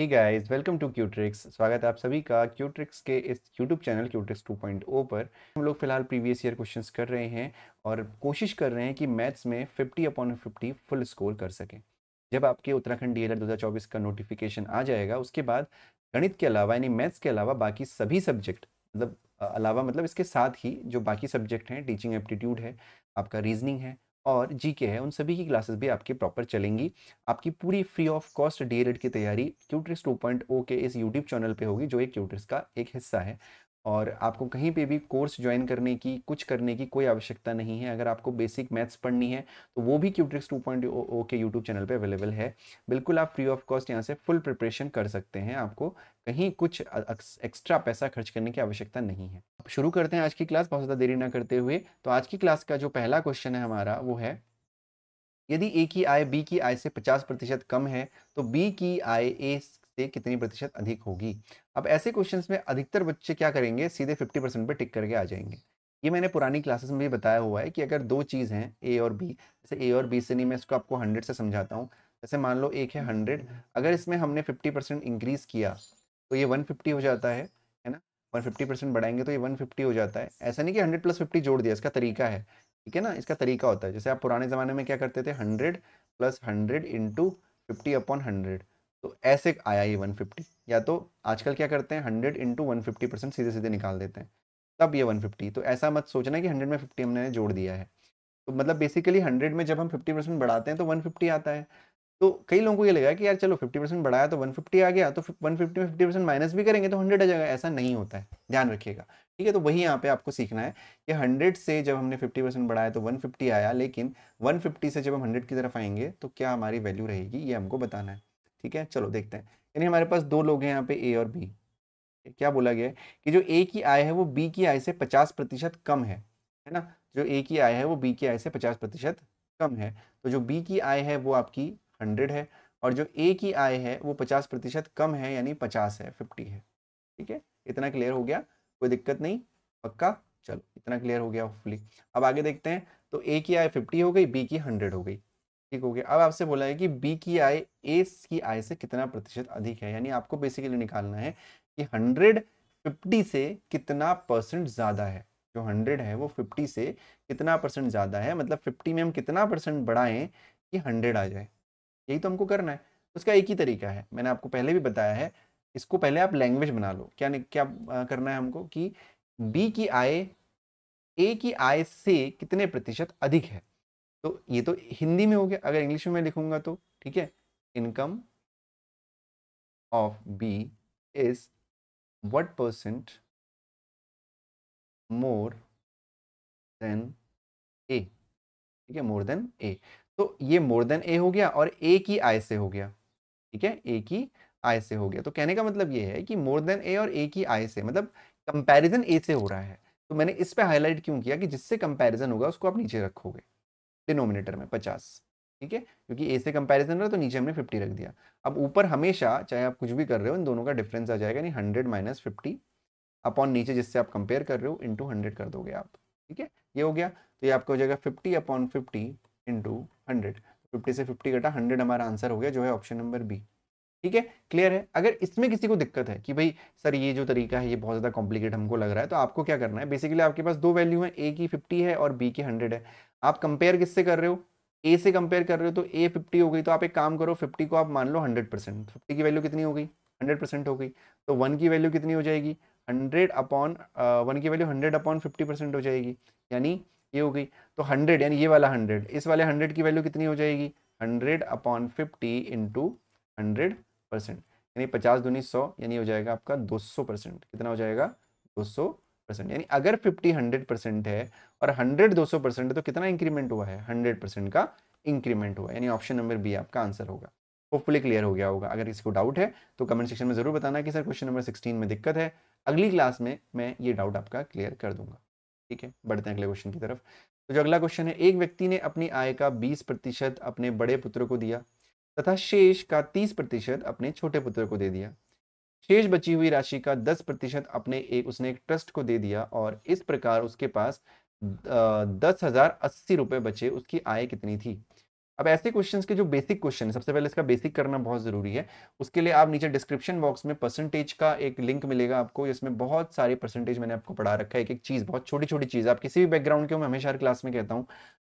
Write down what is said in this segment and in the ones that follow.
He guys welcome to क्यूट्रिक्स स्वागत है आप सभी का क्यूट्रिक्स के इस यूट्यूब चैनल क्यूट्रिक्स 2.0 पर हम लोग फिलहाल प्रीवियस ईयर क्वेश्चंस कर रहे हैं और कोशिश कर रहे हैं कि मैथ्स में 50 अपॉन 50 फुल स्कोर कर सकें जब आपके उत्तराखंड डी e एल का नोटिफिकेशन आ जाएगा उसके बाद गणित के अलावा यानी मैथ्स के अलावा बाकी सभी सब्जेक्ट मतलब अलावा मतलब इसके साथ ही जो बाकी सब्जेक्ट हैं टीचिंग एप्टीट्यूड है आपका रीजनिंग है और जीके है उन सभी की क्लासेस भी आपके प्रॉपर चलेंगी आपकी पूरी फ्री ऑफ कॉस्ट डी की तैयारी क्यूट्रिस 2.0 के इस यूट्यूब चैनल पे होगी जो एक क्यूट्रिस का एक हिस्सा है और आपको कहीं पे भी कोर्स ज्वाइन करने की कुछ करने की कोई आवश्यकता नहीं है अगर आपको बेसिक मैथ्स पढ़नी है तो वो भी क्यूट्रिक्स टू पॉइंट ओ के यूट्यूब चैनल पे अवेलेबल है बिल्कुल आप फ्री ऑफ कॉस्ट यहाँ से फुल प्रिपरेशन कर सकते हैं आपको कहीं कुछ एक्स्ट्रा पैसा खर्च करने की आवश्यकता नहीं है शुरू करते हैं आज की क्लास बहुत ज़्यादा देरी ना करते हुए तो आज की क्लास का जो पहला क्वेश्चन है हमारा वो है यदि ए की आय बी की आय से पचास प्रतिशत कम है तो बी की आय ए से कितनी प्रतिशत अधिक होगी अब ऐसे क्वेश्चंस में अधिकतर बच्चे क्या करेंगे सीधे 50 परसेंट पर टिक करके आ जाएंगे ये मैंने पुरानी क्लासेस में भी बताया हुआ है कि अगर दो चीज़ हैं ए और बी जैसे ए और बी से नहीं मैं इसको आपको हंड्रेड से समझाता हूँ जैसे मान लो एक है हंड्रेड हम्म, हम्म। अगर इसमें हमने फिफ्टी परसेंट इंक्रीज़ किया तो ये वन फिफ्टी हो जाता है है ना वन फिफ्टी परसेंट बढ़ाएंगे तो ये वन फिफ्टी हो जाता है ऐसा नहीं कि हंड्रेड प्लस फिफ्टी जोड़ दिया इसका तरीका है ठीक है ना इसका तरीका होता है जैसे आप पुराने ज़माने में क्या करते थे hundred plus hundred into fifty upon hundred तो ऐसे आया ये 150 या तो आजकल क्या करते हैं 100 इंटू वन परसेंट सीधे सीधे निकाल देते हैं तब ये 150 तो ऐसा मत सोचना कि 100 में 50 हमने जोड़ दिया है तो मतलब बेसिकली 100 में जब हम 50 परसेंट बढ़ाते हैं तो 150 आता है तो कई लोगों को ये लगा कि यार चलो 50 परसेंट बढ़ाया तो 150 आ गया तो 150 में 50 परसेंट माइनस भी करेंगे तो 100 आ जाएगा ऐसा नहीं होता है ध्यान रखिएगा ठीक है तो वही यहाँ पे आपको सीखना है कि 100 से जब हमने 50 परसेंट बढ़ाया तो 150 आया लेकिन 150 से जब हम 100 की तरफ आएंगे तो क्या हमारी वैल्यू रहेगी ये हमको बताना है ठीक है चलो देखते हैं यानी हमारे पास दो लोग हैं यहाँ पे ए और बी क्या बोला गया है कि जो ए की आय है वो बी की आय से पचास प्रतिशत कम है है ना जो ए की आय है वो बी की आय से पचास प्रतिशत कम है तो जो बी की आय है वो आपकी हंड्रेड है और जो ए की आय है वो पचास प्रतिशत कम है यानी पचास है फिफ्टी है ठीक है इतना क्लियर हो गया कोई दिक्कत नहीं पक्का चलो इतना क्लियर हो गया होपफुली अब आगे देखते हैं तो ए की आय फिफ्टी हो गई बी की हंड्रेड हो गई ठीक हो गया अब आपसे बोला है कि बी की आय ए की आय से कितना प्रतिशत अधिक है यानी आपको बेसिकली निकालना है कि हंड्रेड फिफ्टी से कितना परसेंट ज़्यादा है जो हंड्रेड है वो फिफ्टी से कितना परसेंट ज़्यादा है मतलब फिफ्टी में हम कितना परसेंट बढ़ाएं कि हंड्रेड आ जाए यही तो हमको करना है उसका एक ही तरीका है मैंने आपको पहले भी बताया है इसको पहले आप लैंग्वेज बना लो क्या क्या करना है हमको कि बी की आय ए की आय से कितने प्रतिशत अधिक है तो ये तो हिंदी में हो गया अगर इंग्लिश में मैं लिखूंगा तो ठीक है income of B is what percent more than A ठीक है मोर देन ए तो ये मोर देन ए हो गया और ए की आय से हो गया ठीक है ए की आय से हो गया तो कहने का मतलब ये है कि मोर देन ए और ए की आय से मतलब कंपैरिजन ए से हो रहा है तो मैंने इस पे हाईलाइट क्यों किया कि जिससे कंपैरिजन होगा उसको आप नीचे रखोगे डिनोमिनेटर में पचास ठीक है क्योंकि ए से कंपैरिजन रहा तो नीचे हमने फिफ्टी रख दिया अब ऊपर हमेशा चाहे आप कुछ भी कर रहे हो इन दोनों का डिफरेंस आ जाएगा यानी हंड्रेड माइनस फिफ्टी अपॉन नीचे जिससे आप कंपेयर कर रहे हो इंटू हंड्रेड कर दोगे आप ठीक है ये हो गया तो ये आपका हो जाएगा fifty upon fifty into hundred fifty से फिफ्टी कटा हंड्रेड हमारा आंसर हो गया जो है ऑप्शन नंबर बी ठीक है क्लियर है अगर इसमें किसी को दिक्कत है कि भाई सर ये जो तरीका है ये बहुत ज़्यादा कॉम्प्लिकेट हमको लग रहा है तो आपको क्या करना है बेसिकली आपके पास दो वैल्यू है ए की फिफ्टी है और बी की हंड्रेड है आप कंपेयर किससे कर रहे हो ए से कंपेयर कर रहे हो तो ए फिफ्टी हो गई तो आप एक काम करो फिफ्टी को आप मान लो हंड्रेड परसेंट फिफ्टी की वैल्यू कितनी हो गई हंड्रेड परसेंट हो गई तो वन की वैल्यू कितनी हो जाएगी हंड्रेड अपॉन वन की value hundred upon fifty percent हो जाएगी यानी ये हो गई तो हंड्रेड यानी ये वाला हंड्रेड इस वाले हंड्रेड की वैल्यू कितनी हो जाएगी hundred upon fifty into hundred percent यानी पचास दूनी सौ यानी हो जाएगा आपका दो सौ परसेंट कितना हो जाएगा दो सौ परसेंट यानी अगर फिफ्टी हंड्रेड परसेंट है और हंड्रेड दो सौ परसेंट है तो कितना इंक्रीमेंट हुआ है हंड्रेड परसेंट का इंक्रीमेंट हुआ यानी ऑप्शन नंबर बी आपका आंसर होगा होपफुली क्लियर हो गया होगा अगर किसी को डाउट है तो कमेंट सेक्शन में जरूर बताना कि सर क्वेश्चन नंबर सिक्सटीन में दिक्कत है अगली क्लास में मैं ये डाउट आपका क्लियर कर दूंगा ठीक है बढ़ते हैं अगले क्वेश्चन की तरफ तो जो अगला क्वेश्चन है एक व्यक्ति ने अपनी आय का बीस प्रतिशत अपने बड़े पुत्र को दिया तथा शेष का तीस प्रतिशत अपने छोटे पुत्र को दे दिया शेष बची हुई राशि का दस प्रतिशत अपने एक उसने एक ट्रस्ट को दे दिया और इस प्रकार उसके पास दस हजार अस्सी रुपये बचे उसकी आय कितनी थी अब ऐसे क्वेश्चंस के जो बेसिक क्वेश्चन है सबसे पहले इसका बेसिक करना बहुत ज़रूरी है उसके लिए आप नीचे डिस्क्रिप्शन बॉक्स में परसेंटेज का एक लिंक मिलेगा आपको जिसमें बहुत सारे परसेंटेज मैंने आपको पढ़ा रखा है एक एक चीज़ बहुत छोटी छोटी चीज़ आप किसी भी बैकग्राउंड के हो मैं हमेशा हर क्लास में कहता हूँ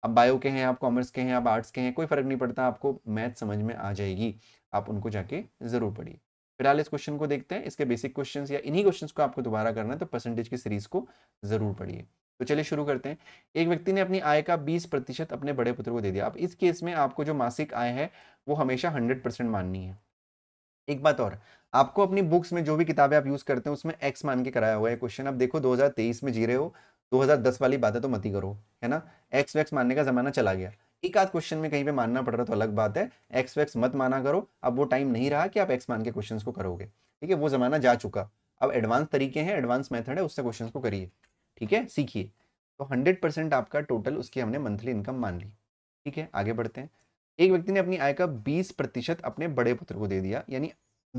आप बायो के हैं आप कॉमर्स के हैं आप आर्ट्स के हैं कोई फ़र्क नहीं पड़ता आपको मैथ समझ में आ जाएगी आप उनको जाके ज़रूर पढ़िए फिलहाल इस क्वेश्चन को देखते हैं इसके बेसिक क्वेश्चन या इन्हीं क्वेश्चन को आपको दोबारा करना है तो परसेंटेज की सीरीज़ को ज़रूर पढ़िए तो चलिए शुरू करते हैं एक व्यक्ति ने अपनी आय का 20 प्रतिशत अपने बड़े पुत्र को दे दिया अब इस केस में आपको जो मासिक आय है वो हमेशा 100 परसेंट माननी है एक बात और आपको अपनी बुक्स में जो भी किताबें आप यूज़ करते हैं उसमें एक्स मान के कराया हुआ है क्वेश्चन आप देखो 2023 में जी रहे हो 2010 वाली बातें तो मत ही करो है ना एक्स वैक्स मानने का ज़माना चला गया एक आध क्वेश्चन में कहीं पे मानना पड़ रहा तो अलग बात है एक्स वैक्स मत माना करो अब वो टाइम नहीं रहा कि आप एक्स मान के क्वेश्चन को करोगे ठीक है वो ज़माना जा चुका अब एडवांस तरीके हैं एडवांस मेथड है उससे क्वेश्चन को करिए ठीक है सीखिए तो हंड्रेड परसेंट आपका टोटल उसकी हमने मंथली इनकम मान ली ठीक है आगे बढ़ते हैं एक व्यक्ति ने अपनी आय का बीस प्रतिशत अपने बड़े पुत्र को दे दिया यानी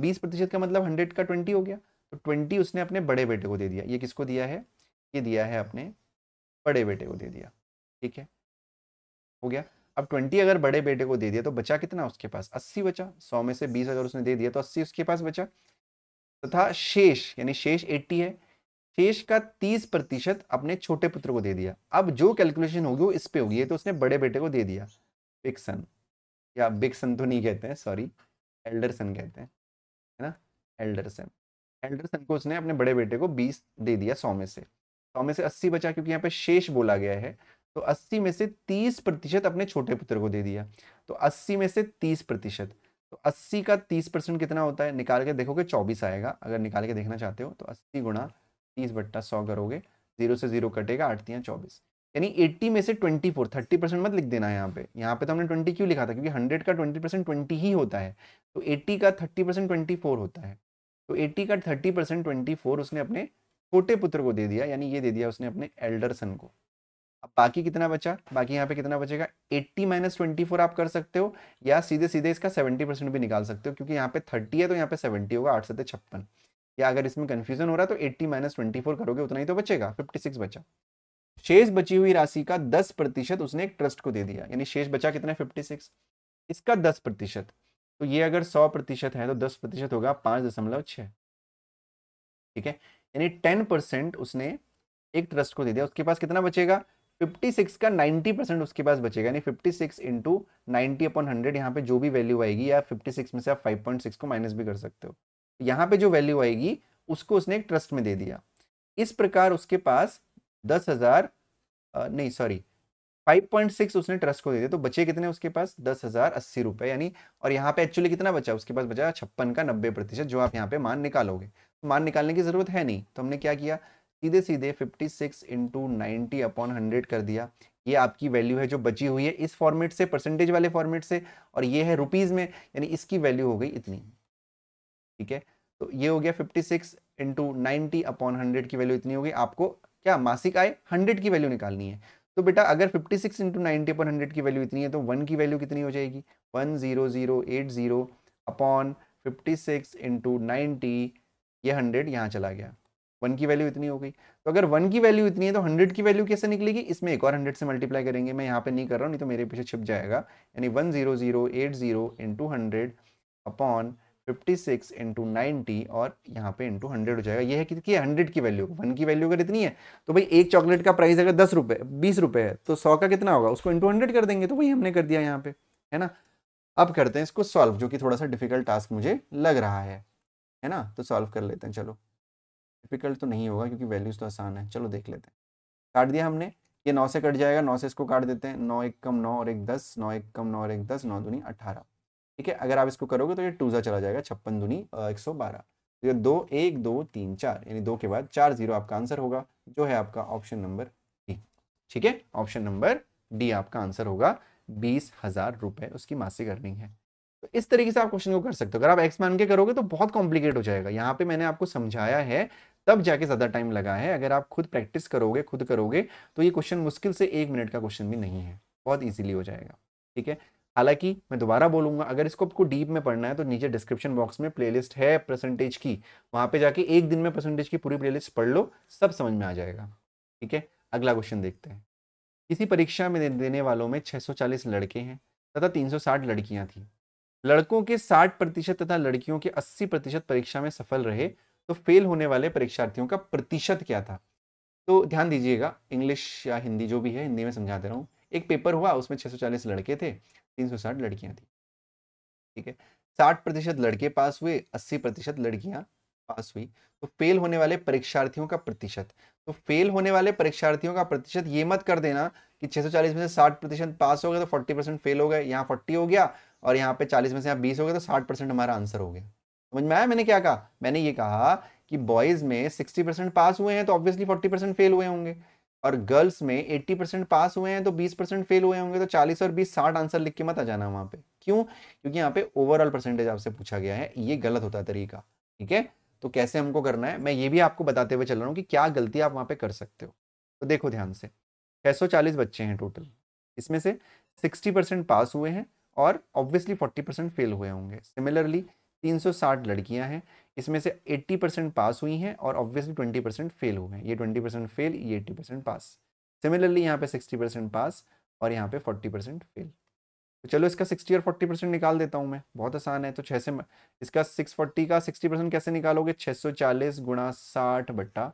बीस प्रतिशत का मतलब हंड्रेड का ट्वेंटी हो गया तो ट्वेंटी उसने अपने बड़े बेटे को दे दिया ये किसको दिया है ये दिया है अपने बड़े बेटे को दे दिया ठीक है हो गया अब ट्वेंटी अगर बड़े बेटे को दे दिया तो बचा कितना उसके पास अस्सी बचा सौ में से बीस अगर उसने दे दिया तो अस्सी उसके पास बचा तथा तो शेष यानी शेष एट्टी है शेष का तीस प्रतिशत अपने छोटे पुत्र को दे दिया अब जो कैलकुलेशन होगी वो इस पे होगी तो उसने बड़े बेटे को दे दिया बिग सन या बिग सन तो नहीं कहते हैं सॉरी एल्डर सन कहते हैं है ना एल्डर सन एल्डर सन को उसने अपने बड़े बेटे को बीस दे दिया सौ में से सौ में से अस्सी बचा क्योंकि यहाँ पे शेष बोला गया है तो अस्सी में से तीस प्रतिशत अपने छोटे पुत्र को दे दिया तो अस्सी में से तीस प्रतिशत तो अस्सी का तीस परसेंट कितना होता है निकाल के देखोगे चौबीस आएगा अगर निकाल के देखना चाहते हो तो अस्सी गुणा तीस बट्टा सौ करोगे जीरो से जीरो कटेगा आठतियाँ चौबीस यानी एट्टी में से ट्वेंटी फोर थर्टी परसेंट मत लिख देना यहाँ पे यहाँ पे तो हमने ट्वेंटी क्यों लिखा था क्योंकि हंड्रेड का ट्वेंटी परसेंट ट्वेंटी ही होता है तो एट्टी का थर्टी परसेंट ट्वेंटी फोर होता है तो एट्टी का थर्टी परसेंट ट्वेंटी फोर उसने अपने छोटे पुत्र को दे दिया यानी ये दे दिया उसने अपने एल्डर सन को अब बाकी कितना बचा बाकी यहाँ पे कितना बचेगा 80 माइनस ट्वेंटी आप कर सकते हो या सीधे सीधे इसका 70 परसेंट भी निकाल सकते हो क्योंकि यहाँ पे 30 है तो यहाँ पे 70 होगा आठ सत्य छप्पन या अगर इसमें कन्फ्यूजन हो रहा है तो 80 माइनस ट्वेंटी करोगे उतना ही तो बचेगा 56 बचा शेष बची हुई राशि का 10 प्रतिशत उसने एक ट्रस्ट को दे दिया यानी शेष बचा कितना है 56 इसका दस तो ये अगर सौ है तो दस होगा पाँच ठीक है यानी टेन परसेंट उसने एक ट्रस्ट को दे दिया उसके पास कितना बचेगा 56 का 90 परसेंट उसके पास बचेगा यानी 56 six into ninety upon hundred यहाँ पे जो भी वैल्यू आएगी या 56 में से आप 5.6 को माइनस भी कर सकते हो यहाँ पे जो वैल्यू आएगी उसको उसने एक ट्रस्ट में दे दिया इस प्रकार उसके पास दस हजार नहीं सॉरी 5.6 उसने ट्रस्ट को दे दिया तो बचे कितने उसके पास दस हजार अस्सी रुपए यानी और यहाँ पे एक्चुअली कितना बचा उसके पास बचा छप्पन का नब्बे प्रतिशत जो आप यहाँ पे मान निकालोगे तो मान निकालने की जरूरत है नहीं तो हमने क्या किया सीधे सीधे 56 सिक्स इंटू अपॉन हंड्रेड कर दिया ये आपकी वैल्यू है जो बची हुई है इस फॉर्मेट से परसेंटेज वाले फॉर्मेट से और ये है रुपीज़ में यानी इसकी वैल्यू हो गई इतनी ठीक है तो ये हो गया fifty six into ninety upon hundred की वैल्यू इतनी हो गई आपको क्या मासिक आय हंड्रेड की वैल्यू निकालनी है तो बेटा अगर 56 six into ninety upon hundred की वैल्यू इतनी है तो वन की वैल्यू कितनी हो जाएगी one zero zero eight zero upon fifty six into ninety ये हंड्रेड यहाँ चला गया वन की वैल्यू इतनी हो गई तो अगर वन की वैल्यू इतनी है तो हंड्रेड की वैल्यू कैसे निकलेगी इसमें एक और हंड्रेड से मल्टीप्लाई करेंगे मैं यहाँ पे नहीं कर रहा हूँ नहीं तो मेरे पीछे छिप जाएगा यानी one zero zero eight zero into hundred upon 56 into ninety और यहाँ पे इंटू हंड्रेड हो जाएगा ये है कि हंड्रेड की वैल्यू वन की वैल्यू अगर इतनी है तो भाई एक चॉकलेट का प्राइस अगर दस रुपये बीस रुपये है तो सौ का कितना होगा उसको इंटू हंड्रेड कर देंगे तो वही हमने कर दिया यहाँ पे है ना अब करते हैं इसको सॉल्व जो कि थोड़ा सा डिफिकल्ट टास्क मुझे लग रहा है है ना तो सॉल्व कर लेते हैं चलो डिफिकल्ट तो नहीं होगा क्योंकि वैल्यूज़ तो आसान है चलो देख लेते हैं काट दिया हमने ये नौ से कट जाएगा नौ से इसको काट देते हैं नौ एक कम नौ और एक दस नौ एक कम नौ और एक दस नौ दूनी अट्ठारह ठीक है अगर आप इसको करोगे तो ये टू सा चला जाएगा छप्पन दुनी एक सौ बारह तो ये दो एक दो तीन चार यानी दो के बाद चार जीरो आपका आंसर होगा जो है आपका ऑप्शन नंबर डी ठीक है ऑप्शन नंबर डी आपका आंसर होगा बीस हजार रुपए उसकी मासिक अर्निंग है तो इस तरीके से आप क्वेश्चन को कर सकते हो अगर आप एक्स मान के करोगे तो बहुत कॉम्प्लिकेट हो जाएगा यहाँ पे मैंने आपको समझाया है तब जाके ज़्यादा टाइम लगा है अगर आप खुद प्रैक्टिस करोगे खुद करोगे तो ये क्वेश्चन मुश्किल से एक मिनट का क्वेश्चन भी नहीं है बहुत ईजिली हो जाएगा ठीक है हालांकि मैं दोबारा बोलूंगा अगर इसको आपको डीप में पढ़ना है तो नीचे डिस्क्रिप्शन बॉक्स में प्लेलिस्ट है परसेंटेज की वहां पे जाके एक दिन में परसेंटेज की पूरी प्लेलिस्ट पढ़ लो सब समझ में आ जाएगा ठीक है अगला क्वेश्चन देखते हैं किसी परीक्षा में देने वालों में 640 लड़के हैं तथा 360 लड़कियां थी लड़कों के 60 प्रतिशत तथा लड़कियों के 80 प्रतिशत परीक्षा में सफल रहे तो फेल होने वाले परीक्षार्थियों का प्रतिशत क्या था तो ध्यान दीजिएगा इंग्लिश या हिंदी जो भी है हिंदी में समझा दे रहा हूँ एक पेपर हुआ उसमें 640 लड़के थे तीन सौ साठ लड़कियाँ थी ठीक है साठ प्रतिशत लड़के पास हुए अस्सी प्रतिशत लड़कियां पास हुई तो फेल होने वाले परीक्षार्थियों का प्रतिशत तो फेल होने वाले परीक्षार्थियों का प्रतिशत ये मत कर देना कि 640 में से 60 प्रतिशत पास हो गए तो 40 परसेंट फेल हो गए यहाँ 40 हो गया और यहाँ पे 40 में से यहाँ 20 हो गए तो 60 परसेंट हमारा आंसर हो गया समझ में आया मैंने क्या कहा मैंने ये कहा कि बॉयज़ में 60 परसेंट पास हुए हैं तो ऑब्वियसली 40 परसेंट फेल हुए होंगे और गर्ल्स में 80 परसेंट पास हुए हैं तो 20 परसेंट फेल हुए होंगे तो 40 और 20 60 आंसर लिख के मत आ जाना वहां पे क्यों क्योंकि यहाँ पे ओवरऑल परसेंटेज आपसे पूछा गया है ये गलत होता है तरीका ठीक है तो कैसे हमको करना है मैं ये भी आपको बताते हुए चल रहा हूँ कि क्या गलती आप वहाँ पे कर सकते हो तो देखो ध्यान से छह बच्चे हैं टोटल इसमें से सिक्सटी परसेंट पास हुए हैं और ऑब्वियसली फोर्टी परसेंट फेल हुए होंगे सिमिलरली तीन लड़कियां हैं इसमें से 80 परसेंट पास हुई हैं और ऑब्वियसली 20 परसेंट फेल हुए हैं ये 20 परसेंट फेल ये 80 परसेंट पास सिमिलरली यहाँ पे 60 परसेंट पास और यहाँ पे 40 परसेंट फेल तो चलो इसका 60 और 40 परसेंट निकाल देता हूँ मैं बहुत आसान है तो छः से इसका 640 का 60 परसेंट कैसे निकालोगे 640 गुणा साठ बट्टा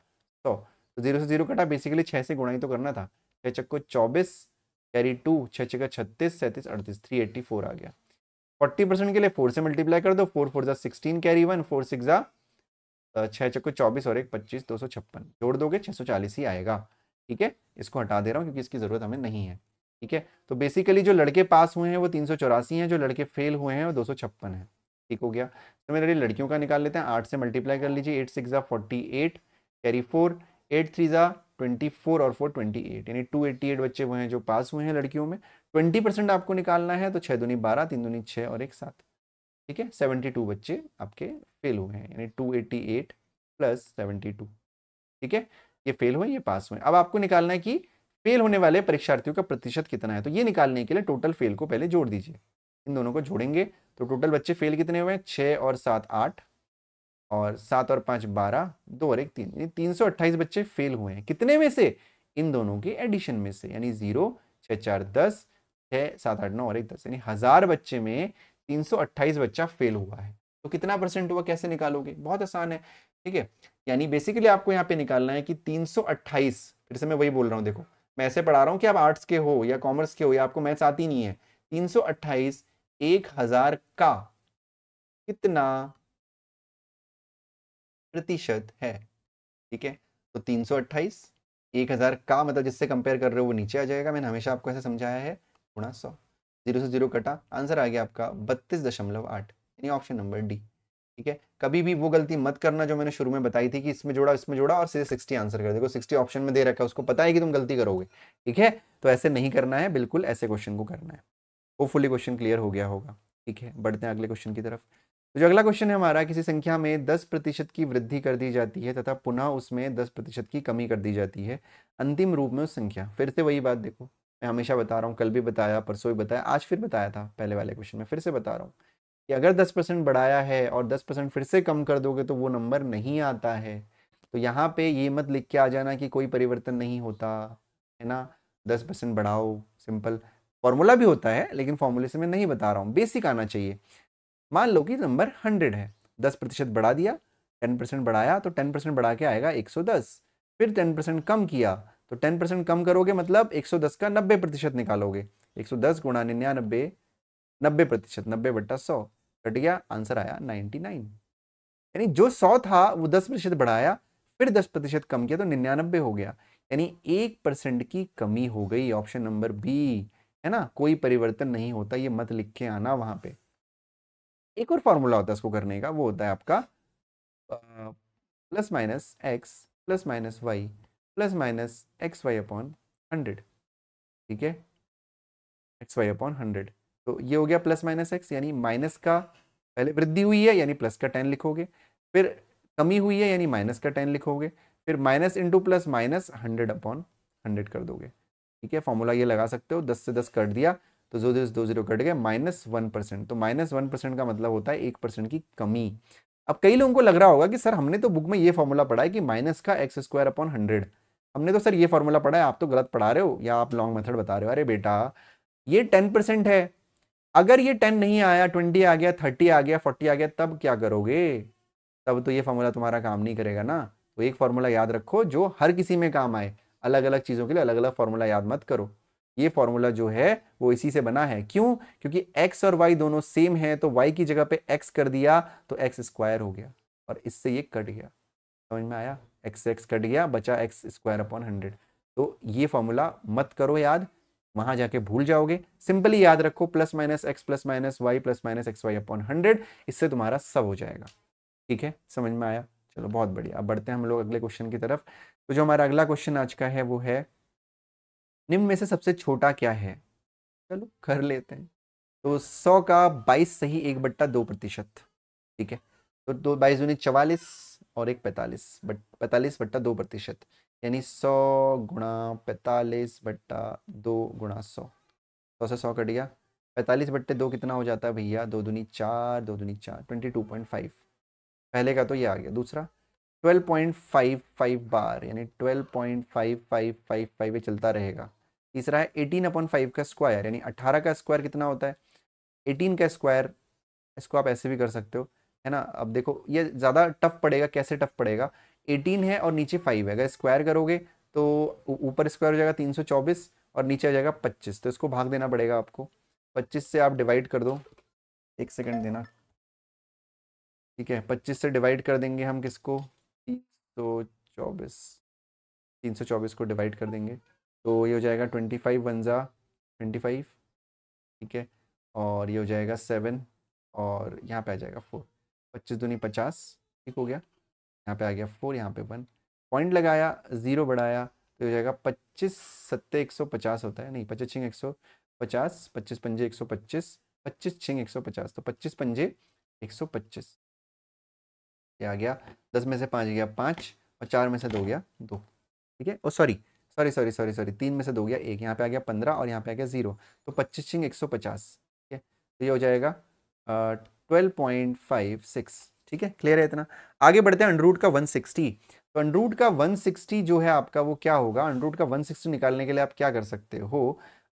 सौ तो जीरो से जीरो कटा बेसिकली छः से गुणा ही तो करना था छः चक्को चौबीस कैरी टू छः छक्का छत्तीस सैंतीस अड़तीस थ्री आ गया फोर्टी परसेंट के लिए फोर से मल्टीप्लाई कर दो फोर फोर जा sixteen carry one four six जा छः चक्को चौबीस और एक पच्चीस दो सौ छप्पन जोड़ दोगे छः सौ चालीस ही आएगा ठीक है इसको हटा दे रहा हूँ क्योंकि इसकी ज़रूरत हमें नहीं है ठीक है तो बेसिकली जो लड़के पास हुए हैं वो तीन सौ चौरासी हैं जो लड़के फेल हुए हैं वो दो सौ छप्पन है ठीक हो गया तो मेरे लिए लड़कियों का निकाल लेते हैं आठ से मल्टीप्लाई कर लीजिए एट सिक्स जा forty eight carry four eight three जा ट्वेंटी फोर और फोर ट्वेंटी एट यानी टू एट्टी एट बच्चे हुए हैं जो पास हुए हैं लड़कियों में ट्वेंटी परसेंट आपको निकालना है तो छः दुनी बारह तीन दुनी छः और एक सात ठीक है सेवेंटी टू बच्चे आपके फेल हुए हैं यानी two eighty eight plus seventy two ठीक है ये फेल हुए ये पास हुए अब आपको निकालना है कि फेल होने वाले परीक्षार्थियों का प्रतिशत कितना है तो ये निकालने के लिए टोटल फेल को पहले जोड़ दीजिए इन दोनों को जोड़ेंगे तो टोटल बच्चे फेल कितने हुए हैं छः और सात आठ और सात और पाँच बारह दो और एक तीन यानी तीन सौ अट्ठाईस बच्चे फेल हुए हैं कितने में से इन दोनों के एडिशन में से यानी जीरो छः चार दस है सात आठ नौ और एक दस यानी हज़ार बच्चे में तीन सौ अट्ठाईस बच्चा फेल हुआ है तो कितना परसेंट हुआ कैसे निकालोगे बहुत आसान है ठीक है यानी बेसिकली आपको यहाँ पे निकालना है कि 328 फिर से मैं वही बोल रहा हूँ देखो मैं ऐसे पढ़ा रहा हूँ कि आप आर्ट्स के हो या कॉमर्स के हो या आपको मैथ्स आती नहीं है 328 एक हजार का कितना प्रतिशत है ठीक है तो 328 एक हजार का मतलब जिससे कंपेयर कर रहे हो वो नीचे आ जाएगा मैंने हमेशा आपको ऐसे समझाया है गुणा सौ जीरो से जीरो कटा आंसर आ गया आपका बत्तीस दशमलव आठ यानी ऑप्शन नंबर डी ठीक है कभी भी वो गलती मत करना जो मैंने शुरू में बताई थी कि इसमें जोड़ा इसमें जोड़ा और सीधे सिक्सटी आंसर कर देखो सिक्सटी ऑप्शन में दे रखा है उसको पता है कि तुम गलती करोगे ठीक है तो ऐसे नहीं करना है बिल्कुल ऐसे क्वेश्चन को करना है वो फुली क्वेश्चन क्लियर हो गया होगा ठीक है बढ़ते हैं अगले क्वेश्चन की तरफ तो जो अगला क्वेश्चन है हमारा किसी संख्या में दस प्रतिशत की वृद्धि कर दी जाती है तथा पुनः उसमें दस प्रतिशत की कमी कर दी जाती है अंतिम रूप में उस संख्या फिर से वही बात देखो मैं हमेशा बता रहा हूँ कल भी बताया परसों भी बताया आज फिर बताया था पहले वाले क्वेश्चन में फिर से बता रहा हूँ कि अगर दस परसेंट बढ़ाया है और दस परसेंट फिर से कम कर दोगे तो वो नंबर नहीं आता है तो यहाँ पे ये मत लिख के आ जाना कि कोई परिवर्तन नहीं होता है ना दस परसेंट बढ़ाओ सिंपल फॉर्मूला भी होता है लेकिन फॉर्मूले से मैं नहीं बता रहा हूँ बेसिक आना चाहिए मान लो कि नंबर हंड्रेड है दस प्रतिशत बढ़ा दिया टेन परसेंट बढ़ाया तो टेन परसेंट बढ़ा के आएगा एक सौ दस फिर टेन परसेंट कम किया तो टेन परसेंट कम करोगे मतलब एक सौ दस का नब्बे प्रतिशत निकालोगे एक सौ दस गुणा निन्यानबे नब्बे प्रतिशत नब्बे बट्टा सौ कट गया आंसर आया नाइन्टी नाइन यानी जो सौ था वो दस प्रतिशत बढ़ाया फिर दस प्रतिशत कम किया तो निन्यानबे हो गया यानी एक परसेंट की कमी हो गई ऑप्शन नंबर बी है ना कोई परिवर्तन नहीं होता ये मत लिख के आना वहां पे एक और फॉर्मूला होता है इसको करने का वो होता है आपका plus minus x plus minus y plus minus x y upon hundred ठीक है एक्स वाई अपॉन हंड्रेड तो ये हो गया प्लस माइनस एक्स यानी माइनस का पहले वृद्धि हुई है यानी प्लस का टेन लिखोगे फिर कमी हुई है यानी माइनस का टेन लिखोगे फिर minus into plus minus hundred upon hundred कर दोगे ठीक है फॉर्मूला ये लगा सकते हो दस से दस कट दिया तो जो दस दो जीरो कट गया माइनस वन परसेंट तो माइनस वन परसेंट का मतलब होता है एक परसेंट की कमी अब कई लोगों को लग रहा होगा कि सर हमने तो बुक में ये फॉर्मूला पढ़ा है कि माइनस का एक्स स्क्वायर अपॉन हंड्रेड हमने तो सर ये फॉर्मूला पढ़ा है आप तो गलत पढ़ा रहे हो या आप लॉन्ग मेथड बता रहे हो अरे बेटा ये टेन परसेंट है अगर ये टेन नहीं आया ट्वेंटी आ गया थर्टी आ गया फोर्टी आ गया तब क्या करोगे तब तो ये फॉर्मूला तुम्हारा काम नहीं करेगा ना तो एक फार्मूला याद रखो जो हर किसी में काम आए अलग अलग चीज़ों के लिए अलग अलग फार्मूला याद मत करो ये फॉर्मूला जो है वो इसी से बना है क्यों क्योंकि x और y दोनों सेम है तो y की जगह पे x कर दिया तो एक्स स्क्वायर हो गया और इससे ये कट गया समझ में आया एक्स एक्स कट गया बचा एक्स स्क्वायर अपॉन हंड्रेड तो ये फॉर्मूला मत करो याद वहां जाके भूल जाओगे सिंपली याद रखो plus minus x plus minus y plus minus x y upon hundred इससे तुम्हारा सब हो जाएगा ठीक है समझ में आया चलो बहुत बढ़िया अब बढ़ते हैं हम लोग अगले क्वेश्चन की तरफ तो जो हमारा अगला क्वेश्चन आज का है वो है निम्न में से सबसे छोटा क्या है चलो कर लेते हैं तो सौ का बाईस सही एक बट्टा दो प्रतिशत ठीक है तो दो बाईस दूनी चवालीस और एक पैंतालीस बट पैंतालीस बट्टा दो प्रतिशत यानी सौ गुणा पैंतालीस बट्टा दो गुणा सौ सौ से सौ कट गया पैंतालीस बट्टे दो कितना हो जाता है भैया दो दुनी चार दो दुनी चार ट्वेंटी टू पॉइंट फाइव पहले का तो ये आ गया दूसरा ट्वेल्व पॉइंट फाइव फाइव बार यानी twelve point five five five five ये चलता रहेगा तीसरा है एटीन अपॉन फाइव का स्क्वायर यानी अट्ठारह का स्क्वायर कितना होता है एटीन का स्क्वायर इसको आप ऐसे भी कर सकते हो है ना अब देखो ये ज़्यादा टफ पड़ेगा कैसे टफ पड़ेगा एटीन है और नीचे फाइव है अगर स्क्वायर करोगे तो ऊपर स्क्वायर हो जाएगा तीन सौ चौबीस और नीचे हो जाएगा पच्चीस तो इसको भाग देना पड़ेगा आपको पच्चीस से आप डिवाइड कर दो एक सेकेंड देना ठीक है पच्चीस से डिवाइड कर देंगे हम किसको तीन सौ चौबीस तीन सौ चौबीस को डिवाइड कर देंगे तो ये हो जाएगा ट्वेंटी फाइव वनज़ा ट्वेंटी फाइव ठीक है और ये हो जाएगा सेवन और यहाँ पे आ जाएगा फोर पच्चीस दूनी पचास ठीक हो गया यहाँ पे आ गया फोर यहाँ पे वन पॉइंट लगाया ज़ीरो बढ़ाया तो हो जाएगा पच्चीस सत्ते एक सौ पचास होता है नहीं पच्चीस छिंग एक सौ पचास पच्चीस पंजे एक सौ पच्चीस पच्चीस छिंग एक सौ पचास तो पच्चीस पंजे एक सौ पच्चीस ये आ गया दस में से पाँच गया पाँच और चार में से दो गया दो ठीक है और sorry sorry sorry sorry sorry तीन में से दो गया एक यहाँ पे आ गया पंद्रह और यहाँ पे आ गया ज़ीरो तो पच्चीस छिंग एक सौ पचास ठीक है तो ये हो जाएगा 12.56 ठीक है क्लियर है इतना आगे बढ़ते हैं अंडरूट का 160 तो अंडरूट का 160 जो है आपका वो क्या होगा अंडरूट का 160 निकालने के लिए आप क्या कर सकते हो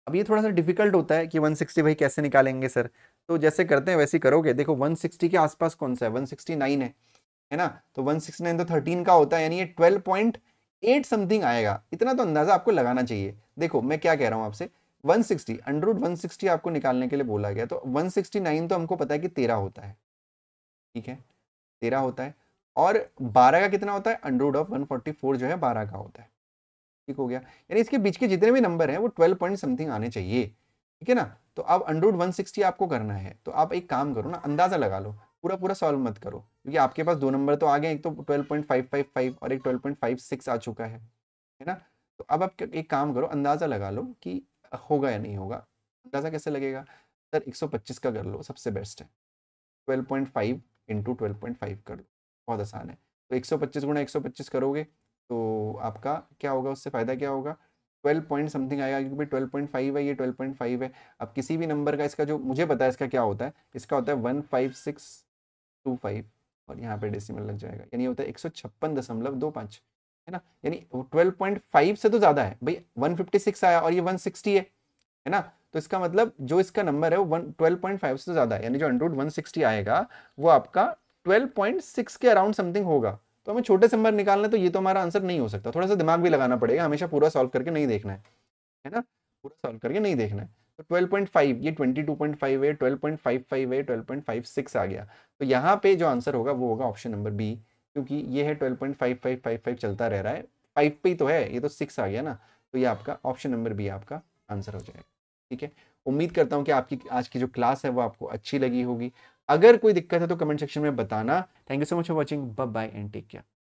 अब ये थोड़ा सा डिफिकल्ट होता है कि 160 भाई कैसे निकालेंगे सर तो जैसे करते हैं वैसे करोगे देखो 160 के आसपास कौन सा है वन है है ना तो वन तो थर्टीन का होता है यानी ये 12.8 समथिंग आएगा इतना तो अंदाज़ा आपको लगाना चाहिए देखो मैं क्या कह रहा हूँ आपसे 160 अंडर रूट 160 आपको निकालने के लिए बोला गया तो 169 तो हमको पता है कि तेरह होता है ठीक है तेरह होता है और बारह का कितना होता है अंडर रूट ऑफ 144 जो है बारह का होता है ठीक हो गया यानी इसके बीच के जितने भी नंबर हैं वो ट्वेल्व पॉइंट समथिंग आने चाहिए ठीक है ना तो अब अंडर रूट 160 आपको करना है तो आप एक काम करो ना अंदाज़ा लगा लो पूरा पूरा सॉल्व मत करो क्योंकि आपके पास दो नंबर तो आ गए एक तो 12.555 और एक 12.56 आ चुका है है ना तो अब आप एक काम करो अंदाज़ा लगा लो कि होगा या नहीं होगा अंदाज़ा कैसे लगेगा सर 125 का कर लो सबसे बेस्ट है 12.5 पॉइंट फाइव इंटू कर लो बहुत आसान है तो 125 गुणा 125 करोगे तो आपका क्या होगा उससे फ़ायदा क्या होगा 12 पॉइंट समथिंग आएगा क्योंकि 12.5 है ये 12.5 है अब किसी भी नंबर का इसका जो मुझे पता है इसका क्या होता है इसका होता है one five six two five और यहाँ पे डेसिमल लग जाएगा यानी होता है एक सौ छप्पन दशमलव दो पाँच है ना यानी 12.5 से तो ज्यादा है भाई 156 आया और ये 160 है है ना तो इसका मतलब जो इसका नंबर है वो वन ट्वेल्व से तो ज्यादा है यानी जो अंडरूट वन आएगा वो आपका 12.6 के अराउंड समथिंग होगा तो हमें छोटे से नंबर निकालना है तो ये तो हमारा आंसर नहीं हो सकता थोड़ा सा दिमाग भी लगाना पड़ेगा हमेशा पूरा सॉल्व करके नहीं देखना है है ना पूरा सॉल्व करके नहीं देखना है तो 12.5 ये 22.5 है 12.55 है 12.56 आ गया तो यहाँ पे जो आंसर होगा वो होगा ऑप्शन नंबर बी क्योंकि ये है twelve point five five five five चलता रह रहा है फाइव पे तो है ये तो सिक्स आ गया ना तो ये आपका ऑप्शन नंबर बी आपका आंसर हो जाएगा ठीक है उम्मीद करता हूँ कि आपकी आज की जो क्लास है वो आपको अच्छी लगी होगी अगर कोई दिक्कत है तो कमेंट सेक्शन में बताना thank you so much for watching bye and take care